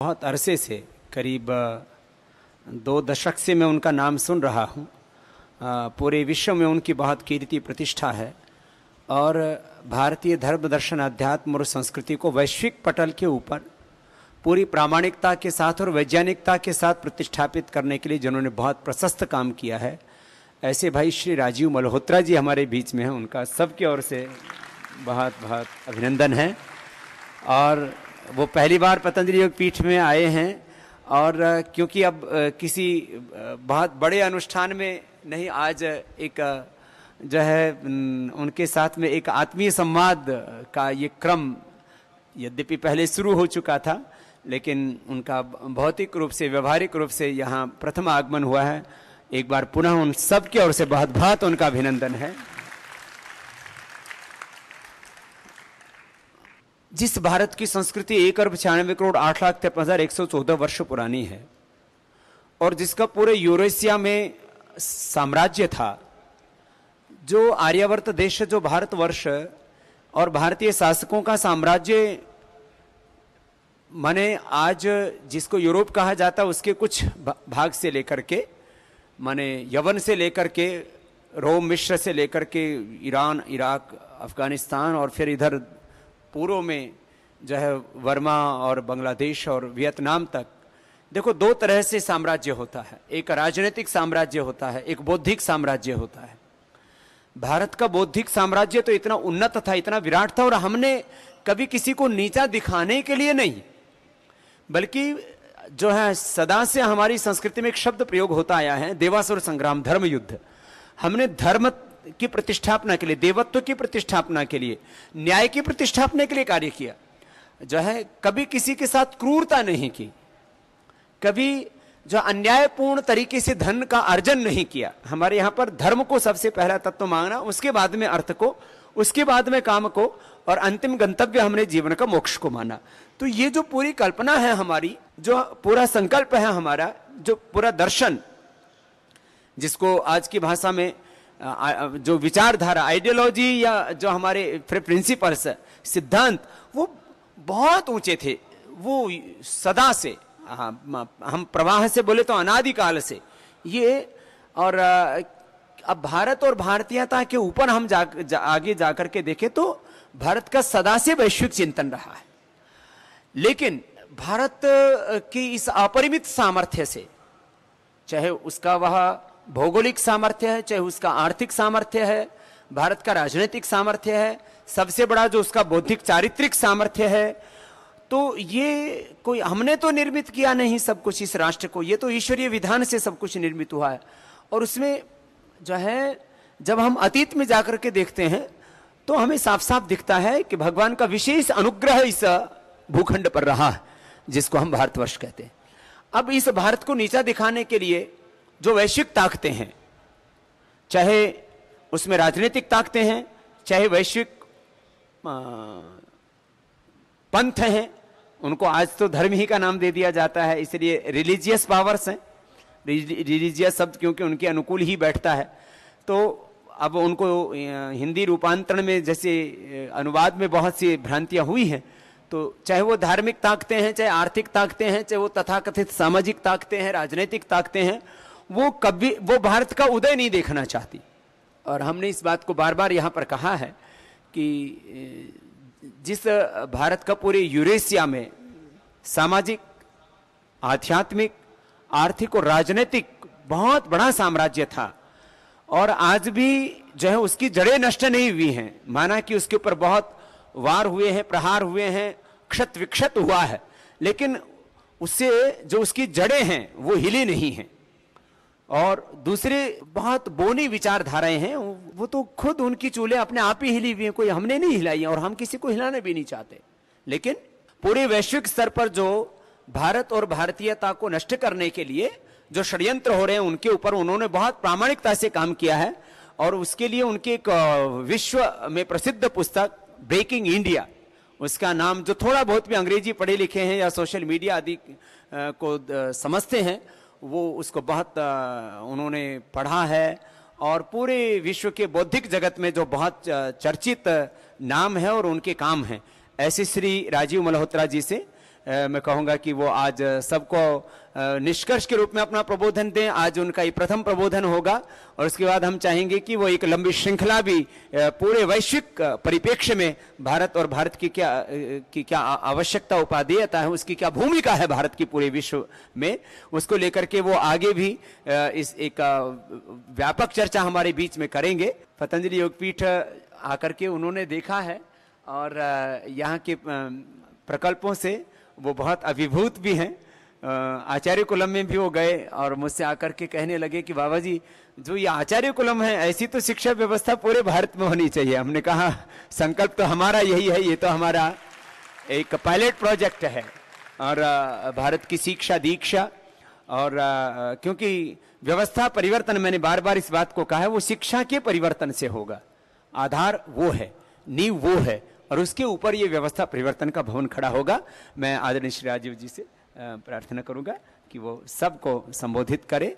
बहुत अरसे से करीब दो दशक से मैं उनका नाम सुन रहा हूँ पूरे विश्व में उनकी बहुत कीर्ति प्रतिष्ठा है और भारतीय धर्म दर्शन अध्यात्म और संस्कृति को वैश्विक पटल के ऊपर पूरी प्रामाणिकता के साथ और वैज्ञानिकता के साथ प्रतिष्ठापित करने के लिए जिन्होंने बहुत प्रशस्त काम किया है ऐसे भाई श्री राजीव मल्होत्रा जी हमारे बीच में हैं उनका सबके ओर से बहुत बहुत अभिनंदन है और वो पहली बार पतंजलि योग पीठ में आए हैं और क्योंकि अब किसी बहुत बड़े अनुष्ठान में नहीं आज एक जो है उनके साथ में एक आत्मीय संवाद का ये क्रम यद्यपि पहले शुरू हो चुका था लेकिन उनका भौतिक रूप से व्यवहारिक रूप से यहाँ प्रथम आगमन हुआ है एक बार पुनः उन की ओर से बहुत बहुत उनका अभिनंदन है जिस भारत की संस्कृति एक अरब छियानवे करोड़ आठ लाख तिरपन हज़ार एक सौ चौदह वर्ष पुरानी है और जिसका पूरे यूरेशिया में साम्राज्य था जो आर्यावर्त देश जो भारतवर्ष और भारतीय शासकों का साम्राज्य माने आज जिसको यूरोप कहा जाता उसके कुछ भाग से लेकर के माने यवन से लेकर के रोम मिश्र से लेकर के ईरान इराक अफगानिस्तान और फिर इधर पूर्व में जो है वर्मा और बांग्लादेश और वियतनाम तक देखो दो तरह से साम्राज्य होता है एक राजनीतिक साम्राज्य होता है एक बौद्धिक साम्राज्य होता है भारत का बौद्धिक साम्राज्य तो इतना उन्नत था इतना विराट था और हमने कभी किसी को नीचा दिखाने के लिए नहीं बल्कि जो है सदा से हमारी संस्कृति में एक शब्द प्रयोग होता आया है देवासुर संग्राम धर्म युद्ध हमने धर्म की प्रतिष्ठापना के लिए देवत्व की प्रतिष्ठापना के लिए न्याय की प्रतिष्ठापना के लिए कार्य किया जो है कभी किसी के साथ क्रूरता नहीं की कभी जो अन्यायपूर्ण तरीके से धन का अर्जन नहीं किया हमारे यहां पर धर्म को सबसे पहला तत्व मांगना उसके बाद में अर्थ को उसके बाद में काम को और अंतिम गंतव्य हमने जीवन का मोक्ष को माना तो ये जो पूरी कल्पना है हमारी जो पूरा संकल्प है हमारा जो पूरा दर्शन जिसको आज की भाषा में जो विचारधारा आइडियोलॉजी या जो हमारे प्रिंसिपल्स सिद्धांत वो बहुत ऊंचे थे वो सदा से हाँ, हम प्रवाह से बोले तो अनादिकाल से ये और अब भारत और भारतीयता के ऊपर हम जा, जा आगे जाकर के देखें तो भारत का सदा से वैश्विक चिंतन रहा है लेकिन भारत की इस अपरिमित सामर्थ्य से चाहे उसका वह भौगोलिक सामर्थ्य है चाहे उसका आर्थिक सामर्थ्य है भारत का राजनीतिक सामर्थ्य है सबसे बड़ा जो उसका बौद्धिक चारित्रिक सामर्थ्य है तो ये कोई हमने तो निर्मित किया नहीं सब कुछ इस राष्ट्र को ये तो ईश्वरीय विधान से सब कुछ निर्मित हुआ है और उसमें जो है जब हम अतीत में जाकर के देखते हैं तो हमें साफ साफ दिखता है कि भगवान का विशेष अनुग्रह इस भूखंड पर रहा है जिसको हम भारतवर्ष कहते हैं अब इस भारत को नीचा दिखाने के लिए जो वैश्विक ताकतें हैं चाहे उसमें राजनीतिक ताकतें हैं चाहे वैश्विक पंथ हैं उनको आज तो धर्म ही का नाम दे दिया जाता है इसलिए रिलीजियस पावर्स हैं रिलीजियस शब्द क्योंकि उनके अनुकूल ही बैठता है तो अब उनको हिंदी रूपांतरण में जैसे अनुवाद में बहुत सी भ्रांतियां हुई हैं तो चाहे वो धार्मिक ताकतें हैं चाहे आर्थिक ताकतें हैं चाहे वो तथाकथित सामाजिक ताकतें हैं राजनीतिक ताकतें हैं वो कभी वो भारत का उदय नहीं देखना चाहती और हमने इस बात को बार बार यहाँ पर कहा है कि जिस भारत का पूरे यूरेशिया में सामाजिक आध्यात्मिक आर्थिक और राजनीतिक बहुत बड़ा साम्राज्य था और आज भी जो है उसकी जड़ें नष्ट नहीं हुई हैं माना कि उसके ऊपर बहुत वार हुए हैं प्रहार हुए हैं क्षत विक्षत हुआ है लेकिन उससे जो उसकी जड़ें हैं वो हिली नहीं हैं और दूसरे बहुत बोनी विचारधाराएं हैं वो तो खुद उनकी चूल्हे अपने आप ही हिली हुई हैं कोई हमने नहीं हिलाई है और हम किसी को हिलाने भी नहीं चाहते लेकिन पूरे वैश्विक स्तर पर जो भारत और भारतीयता को नष्ट करने के लिए जो षड्यंत्र हो रहे हैं उनके ऊपर उन्होंने बहुत प्रामाणिकता से काम किया है और उसके लिए उनके एक विश्व में प्रसिद्ध पुस्तक ब्रेकिंग इंडिया उसका नाम जो थोड़ा बहुत भी अंग्रेजी पढ़े लिखे हैं या सोशल मीडिया आदि को समझते हैं वो उसको बहुत उन्होंने पढ़ा है और पूरे विश्व के बौद्धिक जगत में जो बहुत चर्चित नाम है और उनके काम हैं ऐसे श्री राजीव मल्होत्रा जी से मैं कहूँगा कि वो आज सबको निष्कर्ष के रूप में अपना प्रबोधन दें आज उनका ये प्रथम प्रबोधन होगा और उसके बाद हम चाहेंगे कि वो एक लंबी श्रृंखला भी पूरे वैश्विक परिप्रेक्ष्य में भारत और भारत की क्या की क्या आवश्यकता उपाधेयता है उसकी क्या भूमिका है भारत की पूरे विश्व में उसको लेकर के वो आगे भी इस एक व्यापक चर्चा हमारे बीच में करेंगे पतंजलि योगपीठ आकर के उन्होंने देखा है और यहाँ के प्रकल्पों से वो बहुत अभिभूत भी हैं आचार्य कुलम में भी वो गए और मुझसे आकर के कहने लगे कि बाबा जी जो ये आचार्य कुलम है ऐसी तो शिक्षा व्यवस्था पूरे भारत में होनी चाहिए हमने कहा संकल्प तो हमारा यही है ये तो हमारा एक पायलट प्रोजेक्ट है और भारत की शिक्षा दीक्षा और क्योंकि व्यवस्था परिवर्तन मैंने बार बार इस बात को कहा है वो शिक्षा के परिवर्तन से होगा आधार वो है नींव वो है और उसके ऊपर ये व्यवस्था परिवर्तन का भवन खड़ा होगा मैं आदरणीय श्री राजीव जी से प्रार्थना करूँगा कि वो सबको संबोधित करे